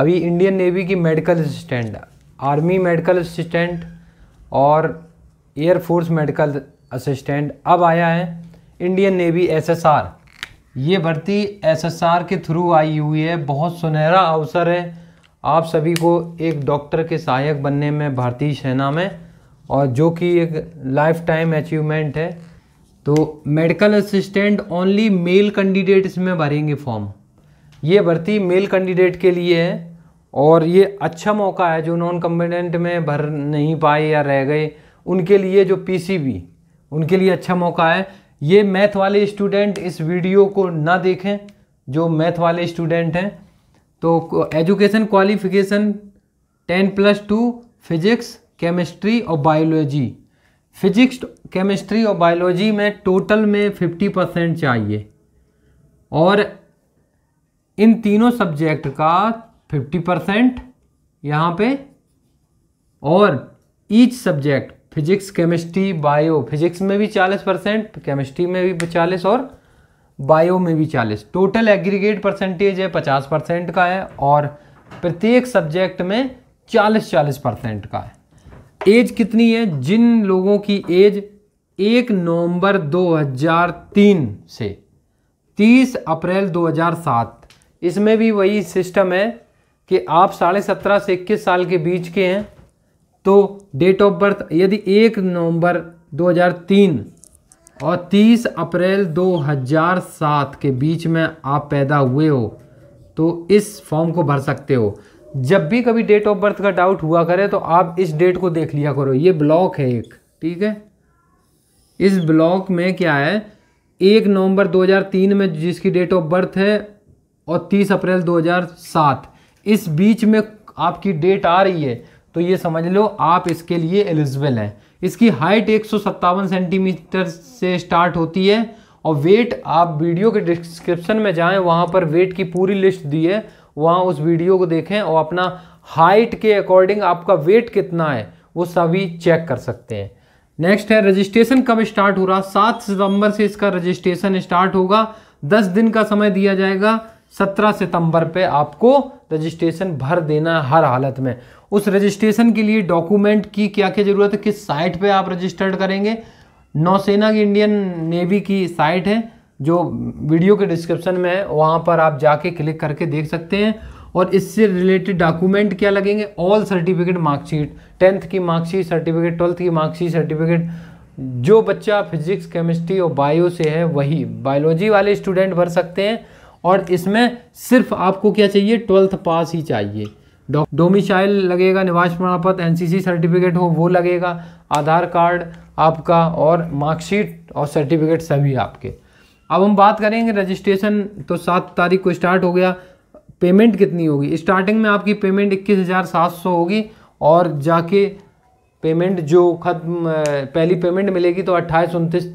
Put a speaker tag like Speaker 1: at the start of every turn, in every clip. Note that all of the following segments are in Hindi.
Speaker 1: अभी इंडियन नेवी की medical assistant army medical assistant और एयरफोर्स मेडिकल असिस्टेंट अब आया है इंडियन नेवी एसएसआर ये भर्ती एसएसआर के थ्रू आई हुई है बहुत सुनहरा अवसर है आप सभी को एक डॉक्टर के सहायक बनने में भारतीय सेना में और जो कि एक लाइफ टाइम अचीवमेंट है तो medical assistant only male candidate इसमें भरेंगे फॉर्म ये भर्ती मेल कैंडिडेट के लिए है और ये अच्छा मौका है जो नॉन कम्पिटेंट में भर नहीं पाए या रह गए उनके लिए जो पीसीबी उनके लिए अच्छा मौका है ये मैथ वाले स्टूडेंट इस वीडियो को ना देखें जो मैथ वाले स्टूडेंट हैं तो education qualification ten plus two physics chemistry और बायोलॉजी फिजिक्स केमिस्ट्री और बायोलॉजी में टोटल में फिफ्टी परसेंट चाहिए और इन तीनों सब्जेक्ट का 50 परसेंट यहाँ पे और each subject physics chemistry bio physics में भी 40 परसेंट केमिस्ट्री में भी 40 और बायो में भी 40 टोटल एग्रीगेट परसेंटेज है 50 परसेंट का है और प्रत्येक सब्जेक्ट में 40-40 परसेंट का है एज कितनी है जिन लोगों की एज एक नवंबर 2003 से 30 अप्रैल 2007 इसमें भी वही सिस्टम है कि आप साढ़े सत्रह से इक्कीस साल के बीच के हैं तो डेट ऑफ बर्थ यदि एक नवंबर 2003 और 30 अप्रैल 2007 के बीच में आप पैदा हुए हो तो इस फॉर्म को भर सकते हो जब भी कभी डेट ऑफ बर्थ का डाउट हुआ करे तो आप इस डेट को देख लिया करो ये ब्लॉक है एक ठीक है इस ब्लॉक में क्या है एक नवंबर 2003 में जिसकी डेट ऑफ बर्थ है और 30 अप्रैल 2007 इस बीच में आपकी डेट आ रही है तो ये समझ लो आप इसके लिए एलिजिबल हैं इसकी हाइट एक सेंटीमीटर से स्टार्ट होती है और वेट आप वीडियो के डिस्क्रिप्शन में जाएं वहाँ पर वेट की पूरी लिस्ट दी है वहाँ उस वीडियो को देखें और अपना हाइट के अकॉर्डिंग आपका वेट कितना है वो सभी चेक कर सकते हैं नेक्स्ट है रजिस्ट्रेशन कब स्टार्ट हो रहा सात सितंबर से इसका रजिस्ट्रेशन स्टार्ट होगा दस दिन का समय दिया जाएगा 17 सितंबर पे आपको रजिस्ट्रेशन भर देना हर हालत में उस रजिस्ट्रेशन के लिए डॉक्यूमेंट की क्या क्या ज़रूरत है किस साइट पे आप रजिस्टर्ड करेंगे नौसेना की इंडियन नेवी की साइट है जो वीडियो के डिस्क्रिप्शन में है वहाँ पर आप जाके क्लिक करके देख सकते हैं और इससे रिलेटेड डॉक्यूमेंट क्या लगेंगे ऑल सर्टिफिकेट मार्कशीट टेंथ की मार्कशीट सर्टिफिकेट ट्वेल्थ की मार्कशीट सर्टिफिकेट जो बच्चा फिजिक्स केमिस्ट्री और बायो से है वही बायोलॉजी वाले स्टूडेंट भर सकते हैं और इसमें सिर्फ आपको क्या चाहिए ट्वेल्थ पास ही चाहिए डोमिसाइल लगेगा निवास प्रमाण पत्र एनसीसी सर्टिफिकेट हो वो लगेगा आधार कार्ड आपका और मार्कशीट और सर्टिफिकेट सभी आपके अब हम बात करेंगे रजिस्ट्रेशन तो सात तारीख को स्टार्ट हो गया पेमेंट कितनी होगी स्टार्टिंग में आपकी पेमेंट इक्कीस हज़ार सात सौ होगी और जाके पेमेंट जो खत्म पहली पेमेंट मिलेगी तो अट्ठाईस उनतीस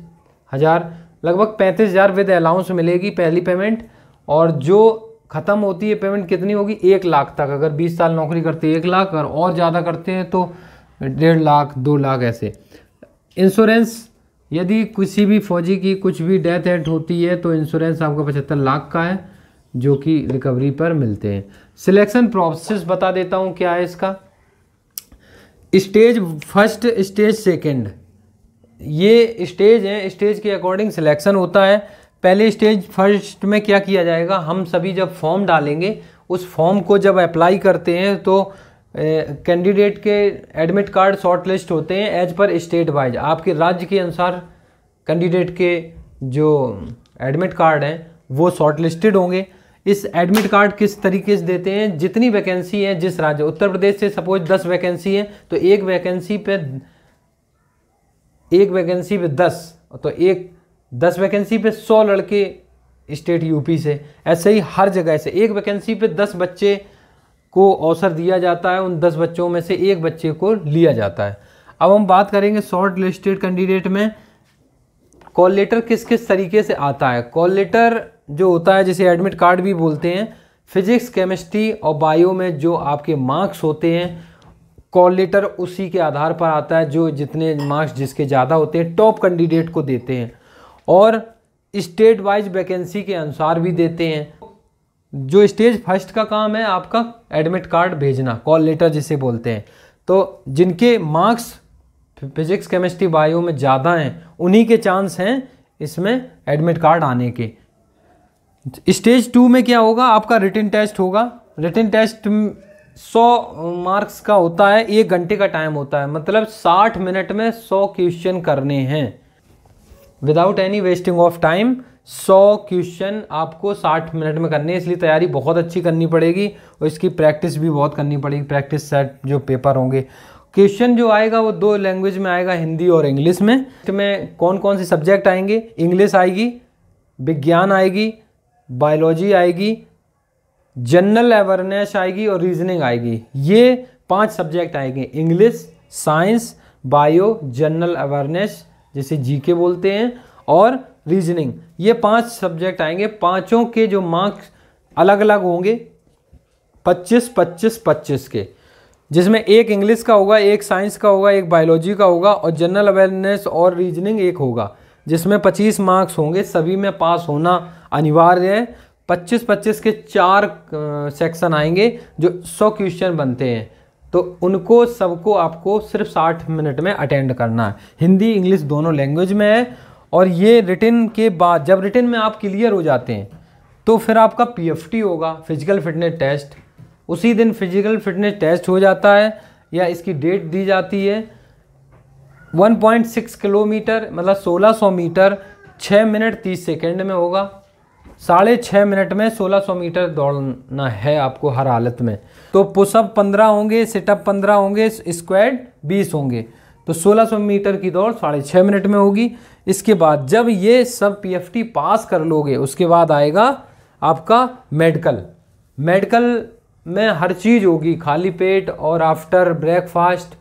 Speaker 1: हज़ार लगभग पैंतीस हज़ार विद अलाउंस मिलेगी पहली पेमेंट और जो ख़त्म होती है पेमेंट कितनी होगी एक लाख तक अगर बीस साल नौकरी करते एक लाख और और ज़्यादा करते हैं तो डेढ़ लाख दो लाख ऐसे इंश्योरेंस यदि किसी भी फौजी की कुछ भी डेथ एट होती है तो इंश्योरेंस आपका पचहत्तर लाख का है जो कि रिकवरी पर मिलते हैं सिलेक्शन प्रोसेस बता देता हूँ क्या है इसका स्टेज फर्स्ट स्टेज सेकंड ये स्टेज है स्टेज के अकॉर्डिंग सिलेक्शन होता है पहले स्टेज फर्स्ट में क्या किया जाएगा हम सभी जब फॉर्म डालेंगे उस फॉर्म को जब अप्लाई करते हैं तो कैंडिडेट के एडमिट कार्ड शॉर्ट लिस्ट होते हैं एज पर स्टेट वाइज आपके राज्य के अनुसार कैंडिडेट के जो एडमिट कार्ड हैं वो शॉर्ट लिस्टेड होंगे इस एडमिट कार्ड किस तरीके से देते हैं जितनी वैकेंसी है जिस राज्य उत्तर प्रदेश से सपोज दस वैकेंसी है तो एक वैकेंसी पे एक वैकेंसी पे दस तो एक दस वैकेंसी पे सौ लड़के स्टेट यूपी से ऐसे ही हर जगह से एक वैकेंसी पे दस बच्चे को अवसर दिया जाता है उन दस बच्चों में से एक बच्चे को लिया जाता है अब हम बात करेंगे शॉर्ट लिस्टेड कैंडिडेट में कॉल लेटर किस किस तरीके से आता है कॉल लेटर जो होता है जिसे एडमिट कार्ड भी बोलते हैं फिजिक्स केमिस्ट्री और बायो में जो आपके मार्क्स होते हैं कॉल लेटर उसी के आधार पर आता है जो जितने मार्क्स जिसके ज़्यादा होते हैं टॉप कैंडिडेट को देते हैं और स्टेट वाइज वैकेंसी के अनुसार भी देते हैं जो स्टेज फर्स्ट का काम है आपका एडमिट कार्ड भेजना कॉल लेटर जिसे बोलते हैं तो जिनके मार्क्स फिजिक्स केमिस्ट्री बायो में ज़्यादा हैं उन्हीं के चांस हैं इसमें एडमिट कार्ड आने के स्टेज टू में क्या होगा आपका रिटर्न टेस्ट होगा रिटर्न टेस्ट सौ मार्क्स का होता है एक घंटे का टाइम होता है मतलब साठ मिनट में सौ क्वेश्चन करने हैं without any wasting of time सौ क्वेश्चन आपको साठ मिनट में करने हैं इसलिए तैयारी बहुत अच्छी करनी पड़ेगी और इसकी प्रैक्टिस भी बहुत करनी पड़ेगी प्रैक्टिस सेट जो पेपर होंगे क्वेश्चन जो आएगा वो दो लैंग्वेज में आएगा हिंदी और इंग्लिश में इसमें कौन कौन से सब्जेक्ट आएंगे इंग्लिश आएगी विज्ञान आएगी बायोलॉजी आएगी जनरल अवेयरनेस आएगी और रीजनिंग आएगी ये पांच सब्जेक्ट आएंगे English science bio general awareness जिसे जीके बोलते हैं और रीजनिंग ये पांच सब्जेक्ट आएंगे पांचों के जो मार्क्स अलग अलग होंगे 25 25 25 के जिसमें एक इंग्लिश का होगा एक साइंस का होगा एक बायोलॉजी का होगा और जनरल अवेयरनेस और रीजनिंग एक होगा जिसमें 25 मार्क्स होंगे सभी में पास होना अनिवार्य है 25 25 के चार सेक्शन आएंगे जो 100 क्वेश्चन बनते हैं तो उनको सबको आपको सिर्फ साठ मिनट में अटेंड करना है हिंदी इंग्लिश दोनों लैंग्वेज में है और ये रिटिन के बाद जब रिटिन में आप क्लियर हो जाते हैं तो फिर आपका पीएफटी होगा फिजिकल फिटनेस टेस्ट उसी दिन फिजिकल फिटनेस टेस्ट हो जाता है या इसकी डेट दी जाती है 1.6 किलोमीटर मतलब 1600 मीटर 6 मिनट 30 सेकंड में होगा साढ़े छः मिनट में 1600 मीटर दौड़ना है आपको हर हालत में तो पुशअप 15 होंगे सिटअप 15 होंगे स्क्वाड 20 होंगे तो 1600 मीटर की दौड़ साढ़े छः मिनट में होगी इसके बाद जब ये सब पीएफटी पास कर लोगे उसके बाद आएगा आपका मेडिकल मेडिकल में हर चीज़ होगी खाली पेट और after breakfast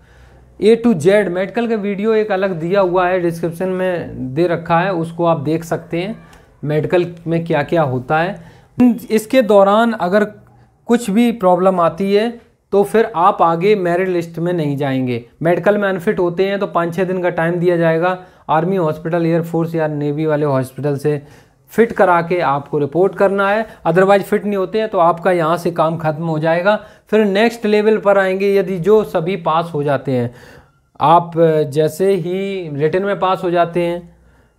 Speaker 1: A to Z medical का वीडियो एक अलग दिया हुआ है डिस्क्रिप्शन में दे रखा है उसको आप देख सकते हैं मेडिकल में क्या क्या होता है इसके दौरान अगर कुछ भी प्रॉब्लम आती है तो फिर आप आगे मेरिट लिस्ट में नहीं जाएंगे मेडिकल में अनफिट होते हैं तो पाँच छः दिन का टाइम दिया जाएगा आर्मी हॉस्पिटल एयरफोर्स या नेवी वाले हॉस्पिटल से फिट करा के आपको रिपोर्ट करना है अदरवाइज फिट नहीं होते हैं तो आपका यहाँ से काम खत्म हो जाएगा फिर नेक्स्ट लेवल पर आएंगे यदि जो सभी पास हो जाते हैं आप जैसे ही रिटर्न में पास हो जाते हैं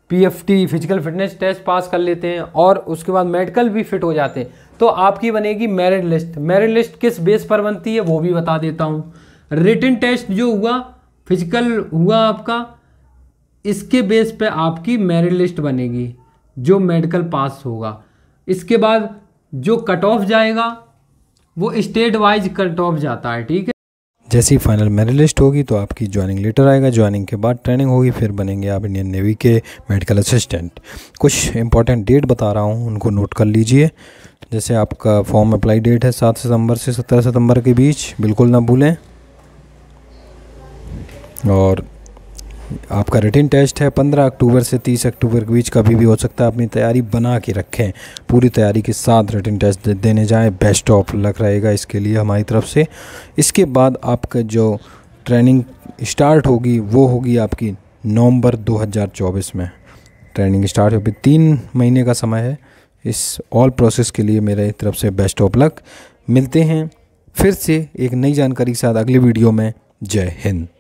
Speaker 1: PFT physical fitness test pass कर लेते हैं और उसके बाद मेडिकल भी फिट हो जाते हैं तो आपकी बनेगी मेरिट लिस्ट मेरिट लिस्ट किस बेस पर बनती है वो भी बता देता हूँ रिटर्न टेस्ट जो हुआ फिजिकल हुआ आपका इसके बेस पे आपकी मेरिट लिस्ट बनेगी जो मेडिकल पास होगा इसके बाद जो कट ऑफ जाएगा वो स्टेट वाइज कट ऑफ जाता है ठीक है जैसे ही फाइनल मेरिट लिस्ट होगी तो आपकी ज्वाइनिंग लेटर आएगा ज्वाइनिंग के बाद ट्रेनिंग होगी फिर बनेंगे आप इंडियन नेवी के मेडिकल असिस्टेंट कुछ इंपॉर्टेंट डेट बता रहा हूँ उनको नोट कर लीजिए जैसे आपका फॉर्म अप्लाई डेट है सात सितंबर से सत्रह सितंबर के बीच बिल्कुल ना भूलें और आपका रिटिन टेस्ट है 15 अक्टूबर से 30 अक्टूबर के बीच कभी भी हो सकता है अपनी तैयारी बना के रखें पूरी तैयारी के साथ रिटिन टेस्ट देने जाएं बेस्ट ऑफ लक रहेगा इसके लिए हमारी तरफ से इसके बाद आपका जो ट्रेनिंग स्टार्ट होगी वो होगी आपकी नवंबर 2024 में ट्रेनिंग स्टार्ट होगी तीन महीने का समय है इस ऑल प्रोसेस के लिए मेरे तरफ से बेस्ट ऑफ लक मिलते हैं फिर से एक नई जानकारी के साथ अगले वीडियो में जय हिंद